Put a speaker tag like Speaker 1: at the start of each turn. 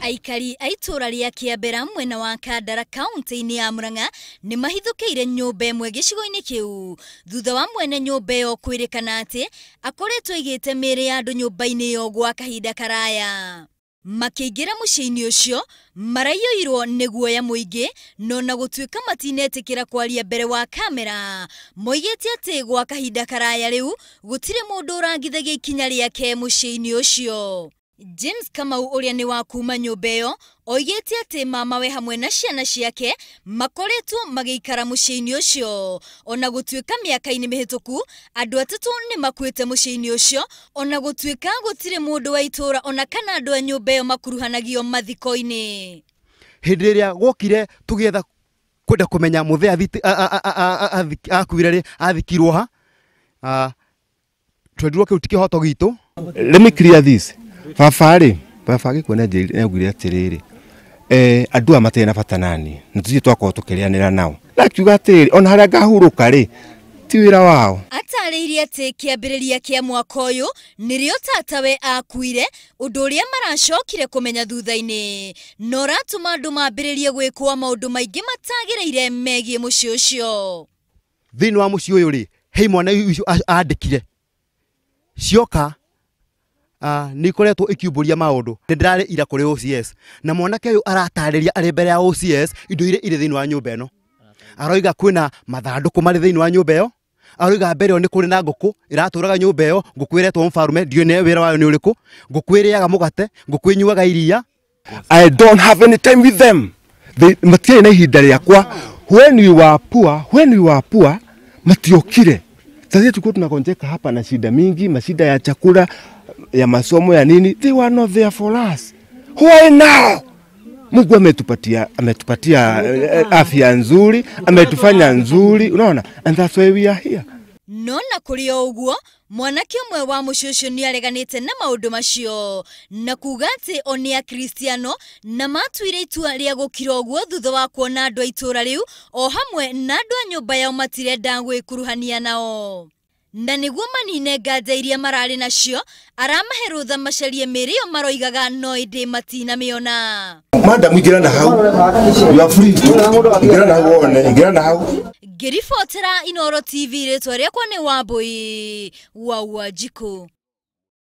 Speaker 1: aikari a itũra kiabera mwena wa kandara kaunti-inĩ ya mũrang'a nĩ mahithũkĩire nyũmba mwe gĩcigo-inĩ kĩu thutha wa mwene nyũmba ĩyo kwĩrĩkana atĩ akoretwo igite mere ya ndu nyũmba-inĩ yo gwa kahinda karaya makĩingĩra mũciĩ ucio ũcio irwo nĩ guoya mũingĩ no na gũtuĩka matinetĩkĩra kwaria mbere wa kamera moigĩte atĩ gwa kahinda karaya riu gutire mũndũ ũrangithagia ikinya rĩake mũciĩ ucio James Kamau uria ni wa kuma nyumba iyo oigite ati mamawe hamwe na ciana ciake makoretwo magiikara muciĩ-inĩ ũcio ona gũtuĩka mĩaka-inĩ mĩhĩtũku andũ atatũ nĩ makuĩte muciĩ-inĩ ũcio ona gũtuĩka gũtirĩ mũndũ wa itũũra ona kana andũ a nyũmba ĩyo makuruhanagio mathiko-inĩ
Speaker 2: hĩndĩ ĩrĩa gwokire tũgĩetha kwenda kũmenya mũthĩ akuire rĩ athikirwo ha ah, twendirwo kĩu ti kĩhoto gitũ
Speaker 3: baba rä baba agä nĩaugire atĩrĩrĩ eh, andå aya matirĩ na bata nani na tũthiĩ twakorwo tũkĩrĩanĩra nao na akiuga rä ona ngahurå ka rä ti ra wao
Speaker 1: rä ria kä a mwaka ũyũ nĩrĩo tatawe akuire rä a maracokire menya thutha inä na ũratũma andũ mambĩrĩrie gwĩkũa megiä må ciä å cio
Speaker 2: thä thĩinĩ wa å yå rä hei mwana kire cioka nä ah, ni koretwo kiumbå maundu ndå nä ira kuri OCS na mwanake å aratariria ari mbere ya OCS indo ire ire thini wa nyumba mba ä no aroiga kwĩna mathandũkũ marĩ thĩinĩ wa nyumba ĩyo aroiga mbere ni kuri kũrĩ na ngũkũ ĩratũraga nyũmba ĩyo ngũkũ ĩretwo mũbarume ndiũĩ nĩ wĩra wayo nĩ ũrĩkũ ngũkũ ĩrĩaga mũgate ngũkũ ĩnyuaga iria I don't have any time with them They, matia na ihinda riakwa
Speaker 3: when you were poor when you were poor matiokire sasa tulikuwa tunagonjeka hapa na shida mingi mashida ya chakula ya masomo ya nini, they were not there for us. Why now? Mungu ametupatia ametupatia eh, eh, afya nzuri, ametufanya nzuri, unaona, and that's why we are here.
Speaker 1: Nona kuri o uguo mwanake umwe wa mucucu niareganite na maundu macio na kuga ati o ni akristiano na matuire itua ria gukira uguo thutha wa kuona andu a itura riu o hamwe na andu a nyumba yao matirenda gwikuruhania nao na nĩguo manine nganja iria mararĩ nacio aramahe rũtha macarie mĩrĩ ĩyo maroigaga no ĩndĩ matinamĩona
Speaker 3: madamu ingĩra na hau ingĩra na hau wone ingĩra na hau
Speaker 1: ngĩribotera inoro tv rĩtwa rĩakwa nĩ wambũi wa wanjikũ